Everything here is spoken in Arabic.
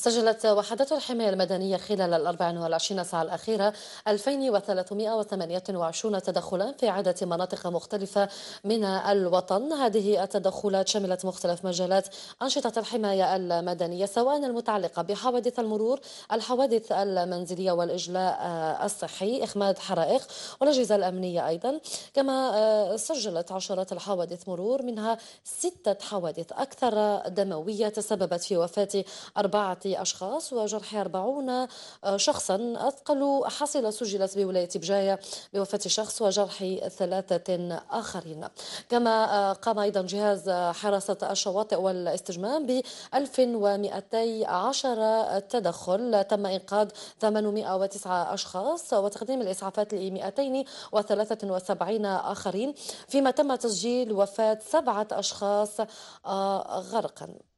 سجلت وحدات الحماية المدنية خلال ال 24 ساعة الأخيرة 2328 تدخلا في عدة مناطق مختلفة من الوطن هذه التدخلات شملت مختلف مجالات أنشطة الحماية المدنية سواء المتعلقة بحوادث المرور الحوادث المنزلية والإجلاء الصحي إخماد حرائق والأجهزة الأمنية أيضا كما آه، سجلت عشرات الحوادث مرور منها ستة حوادث أكثر دموية تسببت في وفاة أربعة أشخاص وجرح 40 آه، شخصا أثقل حصيلة سجلت بولاية بجاية بوفاة شخص وجرح ثلاثة آخرين كما آه، قام أيضا جهاز حراسة الشواطئ والاستجمام ب 1210 تدخل تم إنقاذ 809 أشخاص وتقديم الإسعافات ل 273 آخرين فيما تم تسجيل وفاة سبعة أشخاص آه، غرقا